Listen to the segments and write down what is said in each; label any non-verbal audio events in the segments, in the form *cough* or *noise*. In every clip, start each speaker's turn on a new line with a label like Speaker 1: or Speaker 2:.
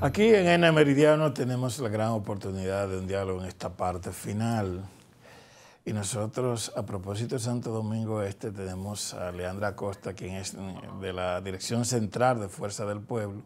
Speaker 1: Aquí en N Meridiano tenemos la gran oportunidad de un diálogo en esta parte final. Y nosotros, a propósito de Santo Domingo Este, tenemos a Leandra Costa, quien es de la Dirección Central de Fuerza del Pueblo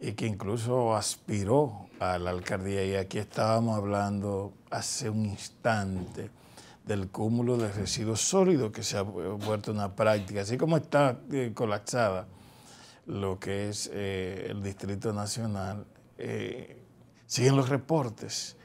Speaker 1: y que incluso aspiró a la alcaldía. Y aquí estábamos hablando hace un instante del cúmulo de residuos sólidos que se ha vuelto una práctica, así como está eh, colapsada lo que es eh, el Distrito Nacional, eh, siguen los reportes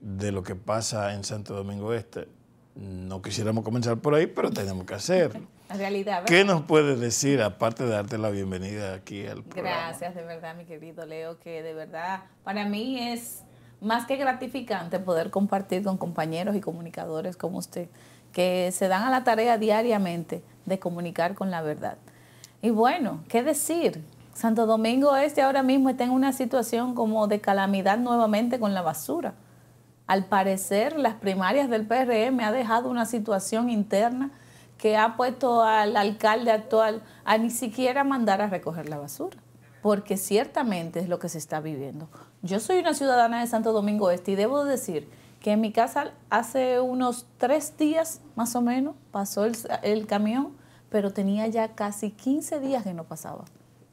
Speaker 1: de lo que pasa en Santo Domingo Este. No quisiéramos comenzar por ahí, pero tenemos que hacerlo. *laughs*
Speaker 2: La realidad, ¿Qué nos
Speaker 1: puedes decir, aparte de darte la bienvenida aquí al programa?
Speaker 2: Gracias, de verdad, mi querido Leo, que de verdad para mí es más que gratificante poder compartir con compañeros y comunicadores como usted, que se dan a la tarea diariamente de comunicar con la verdad. Y bueno, ¿qué decir? Santo Domingo Este ahora mismo está en una situación como de calamidad nuevamente con la basura. Al parecer, las primarias del PRM ha dejado una situación interna que ha puesto al alcalde actual a ni siquiera mandar a recoger la basura, porque ciertamente es lo que se está viviendo. Yo soy una ciudadana de Santo Domingo Este y debo decir que en mi casa hace unos tres días más o menos pasó el, el camión pero tenía ya casi 15 días que no pasaba.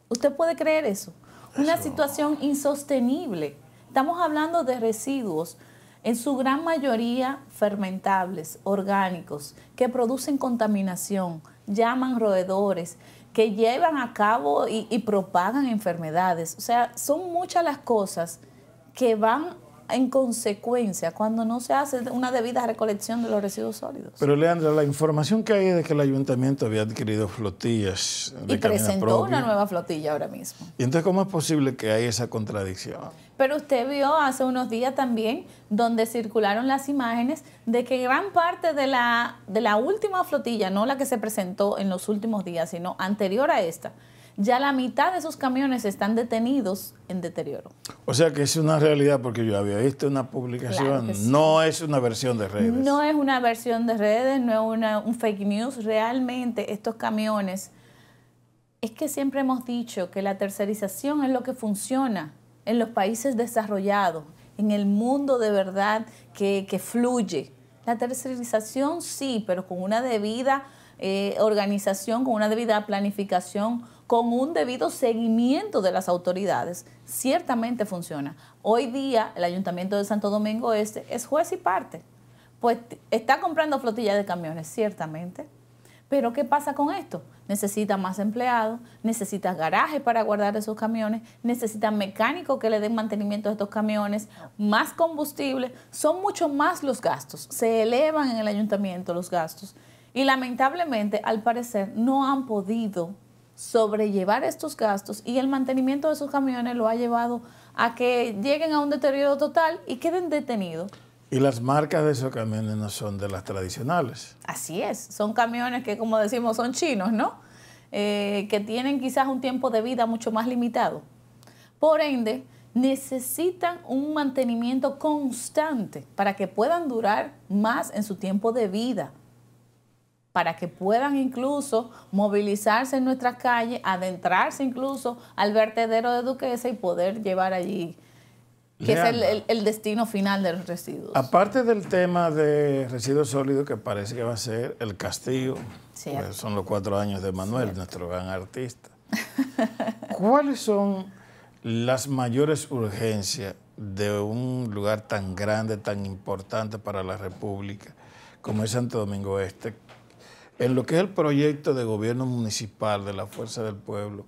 Speaker 2: ¿Usted puede creer eso? Una situación insostenible. Estamos hablando de residuos, en su gran mayoría fermentables, orgánicos, que producen contaminación, llaman roedores, que llevan a cabo y, y propagan enfermedades. O sea, son muchas las cosas que van en consecuencia cuando no se hace una debida recolección de los residuos sólidos.
Speaker 1: Pero Leandra, la información que hay es de que el ayuntamiento había adquirido flotillas. De y presentó una nueva
Speaker 2: flotilla ahora mismo.
Speaker 1: ¿Y entonces cómo es posible que haya esa contradicción?
Speaker 2: Pero usted vio hace unos días también donde circularon las imágenes de que gran parte de la, de la última flotilla, no la que se presentó en los últimos días, sino anterior a esta, ya la mitad de esos camiones están detenidos en deterioro.
Speaker 1: O sea que es una realidad porque yo había visto una publicación, no es una versión de redes.
Speaker 2: No es una versión de redes, no es un fake news, realmente estos camiones, es que siempre hemos dicho que la tercerización es lo que funciona en los países desarrollados, en el mundo de verdad que, fluye. La tercerización sí, pero con una debida eh, organización, con una debida planificación, con un debido seguimiento de las autoridades, ciertamente funciona. Hoy día el Ayuntamiento de Santo Domingo Este es juez y parte. Pues está comprando flotillas de camiones, ciertamente. Pero ¿qué pasa con esto? Necesita más empleados, necesita garajes para guardar esos camiones, necesita mecánicos que le den mantenimiento a estos camiones, más combustible. Son mucho más los gastos. Se elevan en el ayuntamiento los gastos. Y lamentablemente, al parecer, no han podido sobrellevar estos gastos y el mantenimiento de sus camiones lo ha llevado a que lleguen a un deterioro total y queden detenidos.
Speaker 1: Y las marcas de esos camiones no son de las tradicionales.
Speaker 2: Así es, son camiones que como decimos son chinos, ¿no? Eh, que tienen quizás un tiempo de vida mucho más limitado. Por ende, necesitan un mantenimiento constante para que puedan durar más en su tiempo de vida para que puedan incluso movilizarse en nuestras calles, adentrarse incluso al vertedero de Duquesa y poder llevar allí, que es el, destino final de los residuos.
Speaker 1: Aparte del tema de residuos sólidos, que parece que va a ser el castillo son los cuatro años de Manuel, nuestro gran artista. *laughs* ¿Cuáles son las mayores urgencias de un lugar tan grande, tan importante para la República como es Santo Domingo Este, en lo que es el proyecto de gobierno municipal de la Fuerza del Pueblo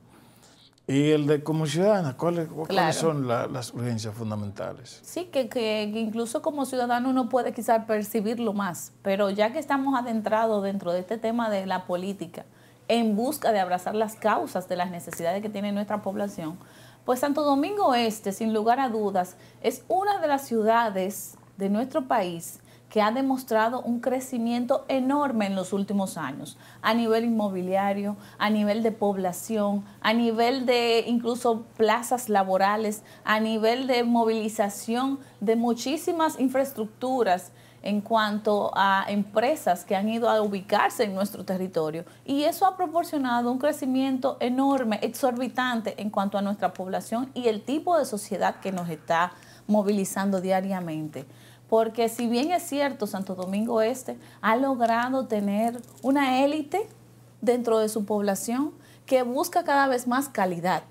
Speaker 1: y el de como ciudadana, ¿cuáles, son las urgencias fundamentales?
Speaker 2: Sí, que, que, incluso como ciudadano uno puede quizás percibirlo más, pero ya que estamos adentrados dentro de este tema de la política, en busca de abrazar las causas de las necesidades que tiene nuestra población, pues Santo Domingo Este, sin lugar a dudas, es una de las ciudades de nuestro país que ha demostrado un crecimiento enorme en los últimos años, a nivel inmobiliario, a nivel de población, a nivel de incluso plazas laborales, a nivel de movilización de muchísimas infraestructuras en cuanto a empresas que han ido a ubicarse en nuestro territorio. Y eso ha proporcionado un crecimiento enorme, exorbitante en cuanto a nuestra población y el tipo de sociedad que nos está movilizando diariamente porque si bien es cierto, Santo Domingo Este ha logrado tener una élite dentro de su población que busca cada vez más calidad.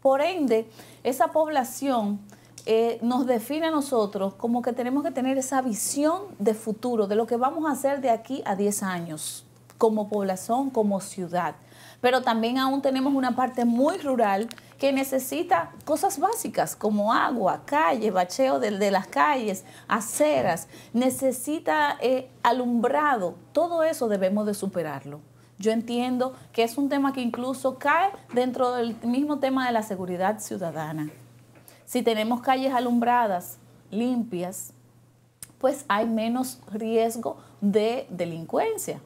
Speaker 2: Por ende, esa población eh, nos define a nosotros como que tenemos que tener esa visión de futuro, de lo que vamos a hacer de aquí a 10 años, como población, como ciudad pero también aún tenemos una parte muy rural que necesita cosas básicas como agua, calle, bacheo de, las calles, aceras, necesita eh, alumbrado, todo eso debemos de superarlo. Yo entiendo que es un tema que incluso cae dentro del mismo tema de la seguridad ciudadana. Si tenemos calles alumbradas, limpias, pues hay menos riesgo de delincuencia.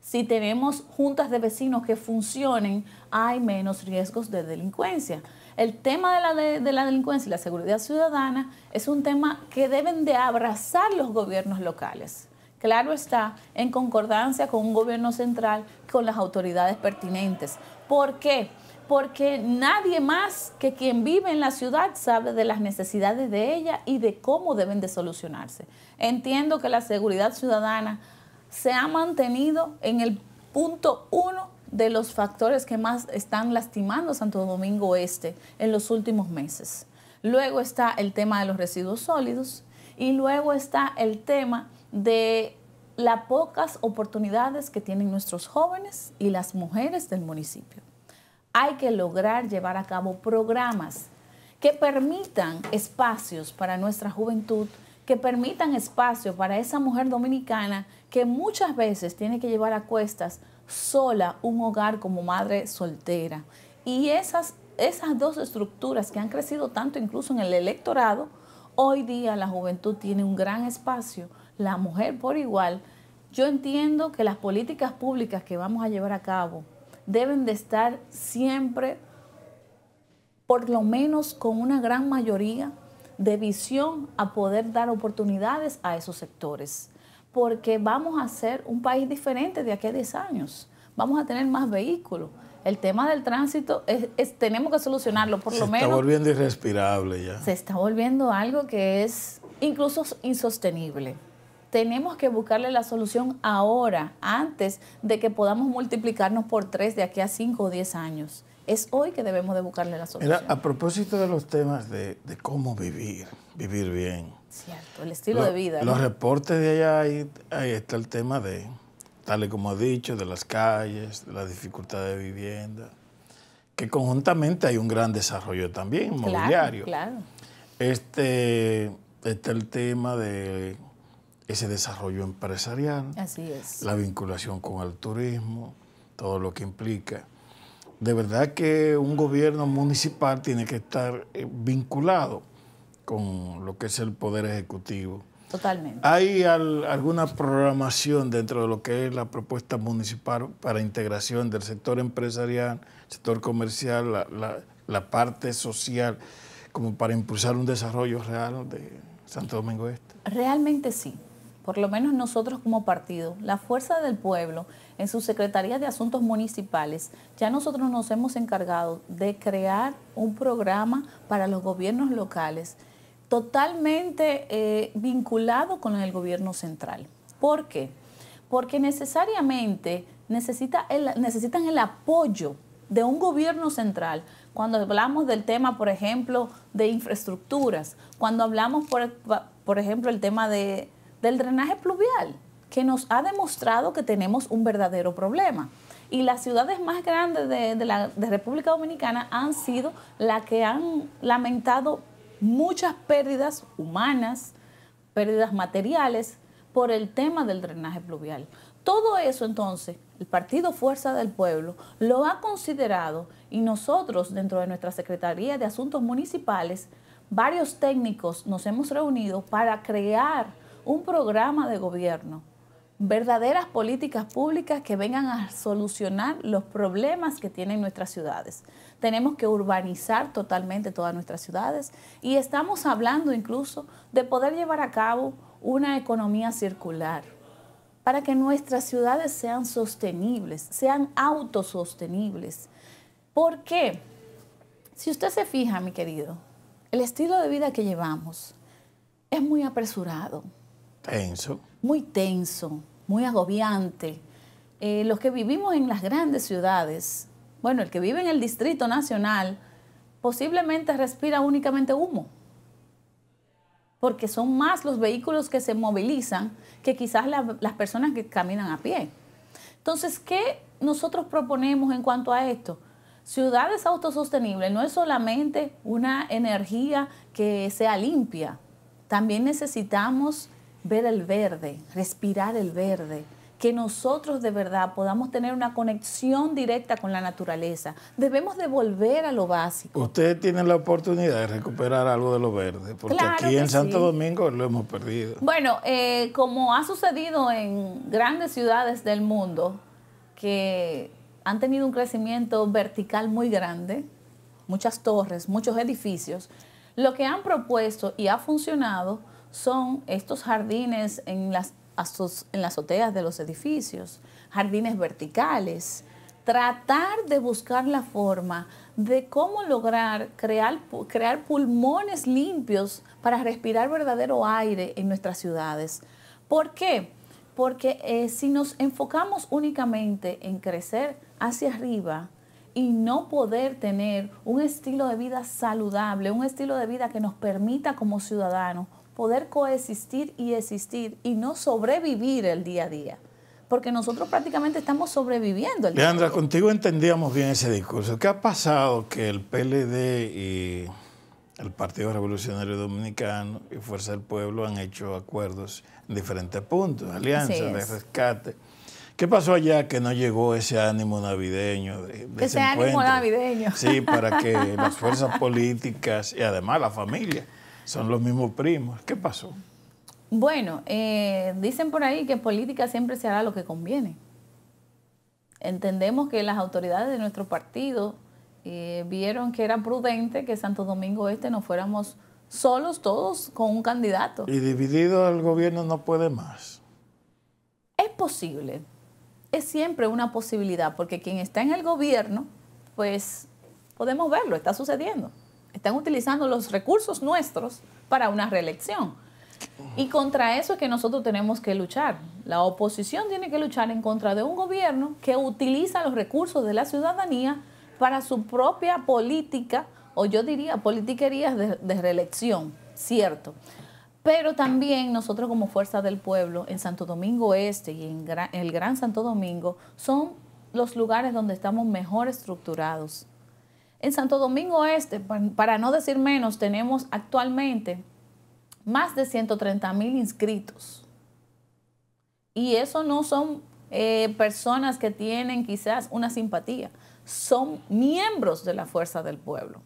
Speaker 2: Si tenemos juntas de vecinos que funcionen, hay menos riesgos de delincuencia. El tema de la, delincuencia y la seguridad ciudadana es un tema que deben de abrazar los gobiernos locales claro está, en concordancia con un gobierno central, con las autoridades pertinentes. ¿Por qué? Porque nadie más que quien vive en la ciudad sabe de las necesidades de ella y de cómo deben de solucionarse. Entiendo que la seguridad ciudadana se ha mantenido en el punto uno de los factores que más están lastimando Santo Domingo Este en los últimos meses. Luego está el tema de los residuos sólidos y luego está el tema de las pocas oportunidades que tienen nuestros jóvenes y las mujeres del municipio. Hay que lograr llevar a cabo programas que permitan espacios para nuestra juventud que permitan espacio para esa mujer dominicana que muchas veces tiene que llevar a cuestas sola un hogar como madre soltera. Y esas, esas dos estructuras que han crecido tanto incluso en el electorado, hoy día la juventud tiene un gran espacio, la mujer por igual. Yo entiendo que las políticas públicas que vamos a llevar a cabo deben de estar siempre, por lo menos con una gran mayoría de visión a poder dar oportunidades a esos sectores, porque vamos a ser un país diferente de aquí a 10 años, vamos a tener más vehículos. El tema del tránsito es, tenemos que solucionarlo, por lo menos. Se está
Speaker 1: volviendo irrespirable ya. Se
Speaker 2: está volviendo algo que es incluso insostenible tenemos que buscarle la solución ahora, antes de que podamos multiplicarnos por tres de aquí a cinco o diez años es hoy que debemos de buscarle la solución.
Speaker 1: a propósito de los temas de, cómo vivir, vivir bien.
Speaker 2: Cierto, el estilo de vida. Los
Speaker 1: reportes de allá, ahí, está el tema de, tal y como ha dicho, de las calles, de la dificultad de vivienda, que conjuntamente hay un gran desarrollo también inmobiliario. Claro, claro. Este, está el tema de ese desarrollo empresarial.
Speaker 2: Así es. La
Speaker 1: vinculación con el turismo, todo lo que implica de verdad que un gobierno municipal tiene que estar eh, vinculado con lo que es el poder ejecutivo. Totalmente. ¿Hay alguna programación dentro de lo que es la propuesta municipal para integración del sector empresarial, sector comercial, la parte social, como para impulsar un desarrollo real de Santo Domingo Este?
Speaker 2: Realmente sí por lo menos nosotros como partido, la Fuerza del Pueblo, en su Secretaría de Asuntos Municipales, ya nosotros nos hemos encargado de crear un programa para los gobiernos locales totalmente eh, vinculado con el gobierno central. ¿Por qué? Porque necesariamente necesita necesitan el apoyo de un gobierno central cuando hablamos del tema, por ejemplo, de infraestructuras, cuando hablamos, por, por ejemplo, el tema de del drenaje pluvial, que nos ha demostrado que tenemos un verdadero problema. Y las ciudades más grandes de, la República Dominicana han sido las que han lamentado muchas pérdidas humanas, pérdidas materiales, por el tema del drenaje pluvial. Todo eso entonces el Partido Fuerza del Pueblo lo ha considerado y nosotros dentro de nuestra Secretaría de Asuntos Municipales, varios técnicos nos hemos reunido para crear un programa de gobierno, verdaderas políticas públicas que vengan a solucionar los problemas que tienen nuestras ciudades. Tenemos que urbanizar totalmente todas nuestras ciudades y estamos hablando incluso de poder llevar a cabo una economía circular para que nuestras ciudades sean sostenibles, sean autosostenibles. ¿Por qué? Si usted se fija, mi querido, el estilo de vida que llevamos es muy apresurado. Tenso. Muy tenso, muy agobiante. Eh, los que vivimos en las grandes ciudades, bueno, el que vive en el Distrito Nacional, posiblemente respira únicamente humo, porque son más los vehículos que se movilizan que quizás las personas que caminan a pie. Entonces, ¿qué nosotros proponemos en cuanto a esto? Ciudades autosostenibles no es solamente una energía que sea limpia, también necesitamos ver el verde, respirar el verde, que nosotros de verdad podamos tener una conexión directa con la naturaleza. Debemos devolver a lo básico.
Speaker 1: Ustedes tienen la oportunidad de recuperar algo de lo verde, porque aquí en Santo Domingo lo hemos perdido.
Speaker 2: Bueno, eh, como ha sucedido en grandes ciudades del mundo, que han tenido un crecimiento vertical muy grande, muchas torres, muchos edificios, lo que han propuesto y ha funcionado son estos jardines en las, azoteas de los edificios, jardines verticales, tratar de buscar la forma de cómo lograr crear, pulmones limpios para respirar verdadero aire en nuestras ciudades. ¿Por qué? Porque eh, si nos enfocamos únicamente en crecer hacia arriba y no poder tener un estilo de vida saludable, un estilo de vida que nos permita como ciudadanos poder coexistir y existir y no sobrevivir el día a día. Porque nosotros prácticamente estamos sobreviviendo el Leandra, día
Speaker 1: contigo entendíamos bien ese discurso. ¿Qué ha pasado que el PLD y el Partido Revolucionario Dominicano y Fuerza del Pueblo han hecho acuerdos en diferentes puntos, alianzas de rescate? ¿Qué pasó allá que no llegó ese ánimo navideño? ese ánimo
Speaker 2: navideño. Sí, para que *laughs* las fuerzas
Speaker 1: políticas y además la familia son los mismos primos. ¿Qué pasó?
Speaker 2: Bueno, eh, dicen por ahí que en política siempre se hará lo que conviene. Entendemos que las autoridades de nuestro partido eh, vieron que era prudente que Santo Domingo Este no fuéramos solos todos con un candidato.
Speaker 1: Y dividido el gobierno no puede más.
Speaker 2: Es posible. Es siempre una posibilidad, porque quien está en el gobierno, pues podemos verlo, está sucediendo. Están utilizando los recursos nuestros para una reelección. Y contra eso es que nosotros tenemos que luchar. La oposición tiene que luchar en contra de un gobierno que utiliza los recursos de la ciudadanía para su propia política, o yo diría politiquerías de, reelección, cierto. Pero también nosotros como Fuerza del Pueblo en Santo Domingo Este y en el Gran Santo Domingo son los lugares donde estamos mejor estructurados en Santo Domingo Este, para no decir menos, tenemos actualmente más de 130 mil inscritos. Y eso no son eh, personas que tienen quizás una simpatía, son miembros de la fuerza del pueblo.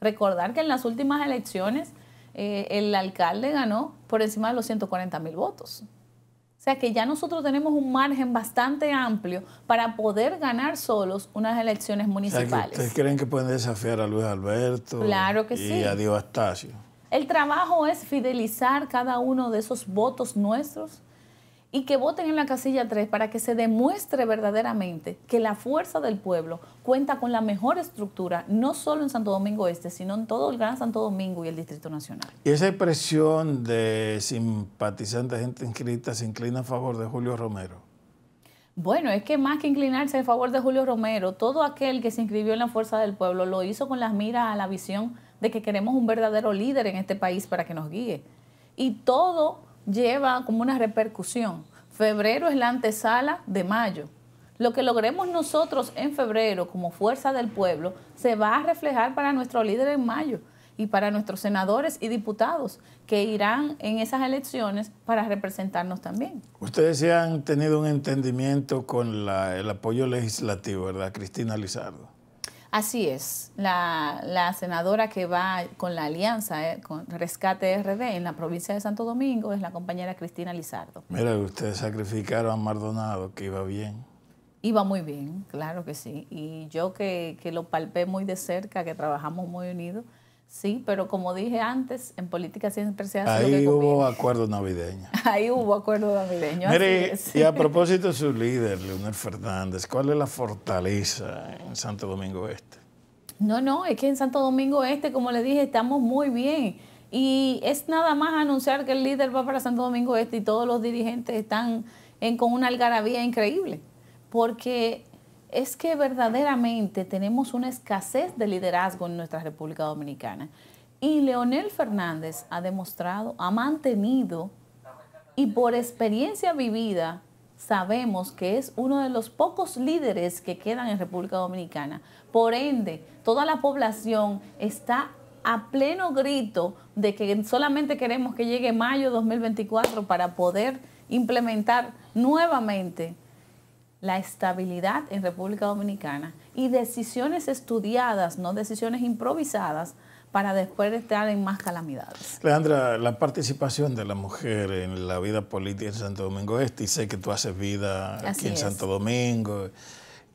Speaker 2: Recordar que en las últimas elecciones eh, el alcalde ganó por encima de los 140 mil votos. O sea que ya nosotros tenemos un margen bastante amplio para poder ganar solos unas elecciones municipales. ¿Ustedes
Speaker 1: creen que pueden desafiar a Luis Alberto? y a Diego Astacio.
Speaker 2: El trabajo es fidelizar cada uno de esos votos nuestros y que voten en la casilla 3 para que se demuestre verdaderamente que la fuerza del pueblo cuenta con la mejor estructura, no solo en Santo Domingo Este, sino en todo el Gran Santo Domingo y el Distrito Nacional.
Speaker 1: Y esa expresión de simpatizante, gente inscrita, se inclina a favor de Julio Romero.
Speaker 2: Bueno, es que más que inclinarse a favor de Julio Romero, todo aquel que se inscribió en la Fuerza del Pueblo lo hizo con las miras a la visión de que queremos un verdadero líder en este país para que nos guíe. Y todo lleva como una repercusión. Febrero es la antesala de mayo. Lo que logremos nosotros en febrero como fuerza del pueblo se va a reflejar para nuestro líder en mayo y para nuestros senadores y diputados que irán en esas elecciones para representarnos también.
Speaker 1: Ustedes ya han tenido un entendimiento con el apoyo legislativo, ¿verdad, Cristina Lizardo?
Speaker 2: Así es, la, senadora que va con la alianza eh, con Rescate RD en la provincia de Santo Domingo es la compañera Cristina Lizardo.
Speaker 1: Mira, ustedes sacrificaron a Mardonado, que iba bien.
Speaker 2: Iba muy bien, claro que sí. Y yo que, que lo palpé muy de cerca, que trabajamos muy unidos, Sí, pero como dije antes, en política siempre se hace Ahí que
Speaker 1: hubo acuerdo navideño.
Speaker 2: *laughs* Ahí hubo acuerdo navideño. Mire, y a *laughs* propósito
Speaker 1: de su líder, Leonel Fernández, ¿cuál es la fortaleza en Santo Domingo Este?
Speaker 2: No, no, es que en Santo Domingo Este, como le dije, estamos muy bien. Y es nada más anunciar que el líder va para Santo Domingo Este y todos los dirigentes están en, con una algarabía increíble. Porque es que verdaderamente tenemos una escasez de liderazgo en nuestra República Dominicana. Y Leonel Fernández ha demostrado, ha mantenido y por experiencia vivida sabemos que es uno de los pocos líderes que quedan en República Dominicana. Por ende, toda la población está a pleno grito de que solamente queremos que llegue mayo 2024 para poder implementar nuevamente la estabilidad en República Dominicana y decisiones estudiadas, no decisiones improvisadas, para después estar en más calamidades.
Speaker 1: Leandra, la participación de la mujer en la vida política en Santo Domingo Este, y sé que tú haces vida aquí en Santo Domingo,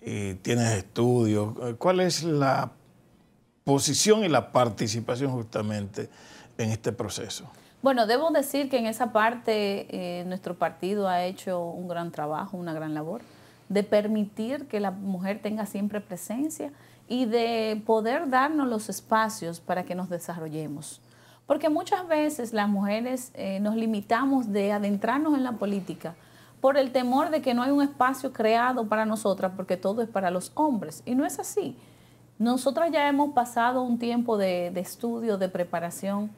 Speaker 1: y tienes estudios, ¿cuál es la posición y la participación justamente en este proceso?
Speaker 2: Bueno, debo decir que en esa parte eh, nuestro partido ha hecho un gran trabajo, una gran labor de permitir que la mujer tenga siempre presencia y de poder darnos los espacios para que nos desarrollemos. Porque muchas veces las mujeres eh, nos limitamos de adentrarnos en la política por el temor de que no hay un espacio creado para nosotras porque todo es para los hombres. Y no es así. Nosotras ya hemos pasado un tiempo de, de estudio, de preparación.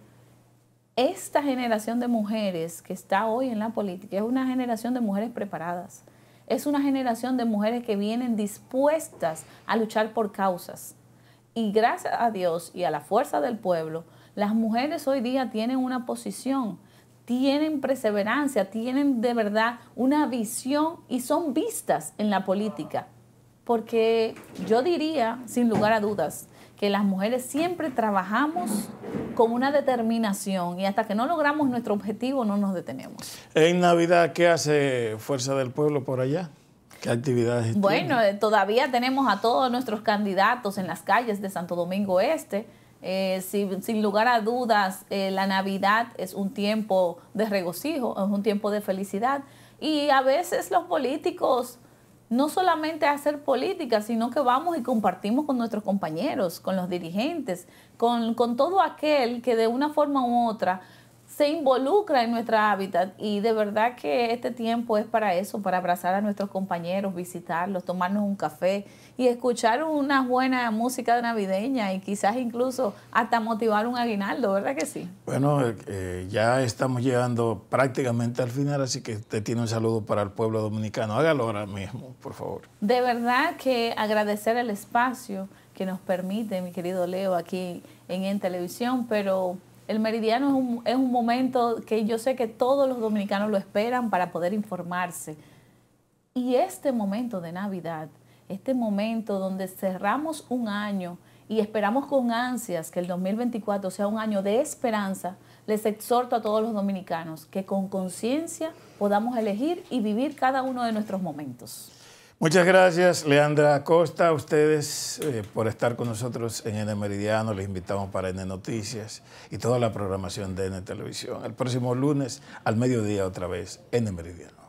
Speaker 2: Esta generación de mujeres que está hoy en la política es una generación de mujeres preparadas es una generación de mujeres que vienen dispuestas a luchar por causas. Y gracias a Dios y a la fuerza del pueblo, las mujeres hoy día tienen una posición, tienen perseverancia, tienen de verdad una visión y son vistas en la política. Porque yo diría, sin lugar a dudas, que las mujeres siempre trabajamos con una determinación y hasta que no logramos nuestro objetivo no nos detenemos.
Speaker 1: En Navidad, ¿qué hace Fuerza del Pueblo por allá? ¿Qué actividades? Bueno,
Speaker 2: eh, todavía tenemos a todos nuestros candidatos en las calles de Santo Domingo Este. sin, lugar a dudas, eh, la Navidad es un tiempo de regocijo, es un tiempo de felicidad. Y a veces los políticos no solamente hacer política, sino que vamos y compartimos con nuestros compañeros, con los dirigentes, con, con todo aquel que de una forma u otra se involucra en nuestra hábitat y de verdad que este tiempo es para eso, para abrazar a nuestros compañeros, visitarlos, tomarnos un café y escuchar una buena música navideña y quizás incluso hasta motivar un aguinaldo, ¿verdad que sí?
Speaker 1: Bueno, eh, eh, ya estamos llegando prácticamente al final, así que te tiene un saludo para el pueblo dominicano. Hágalo ahora mismo, por favor.
Speaker 2: De verdad que agradecer el espacio que nos permite, mi querido Leo, aquí en, en televisión, pero el meridiano es un, momento que yo sé que todos los dominicanos lo esperan para poder informarse. Y este momento de Navidad, este momento donde cerramos un año y esperamos con ansias que el 2024 sea un año de esperanza, les exhorto a todos los dominicanos que con conciencia podamos elegir y vivir cada uno de nuestros momentos.
Speaker 1: Muchas gracias, Leandra Acosta, a ustedes eh, por estar con nosotros en N Meridiano. Les invitamos para N Noticias y toda la programación de N Televisión. El próximo lunes al mediodía otra vez, N Meridiano.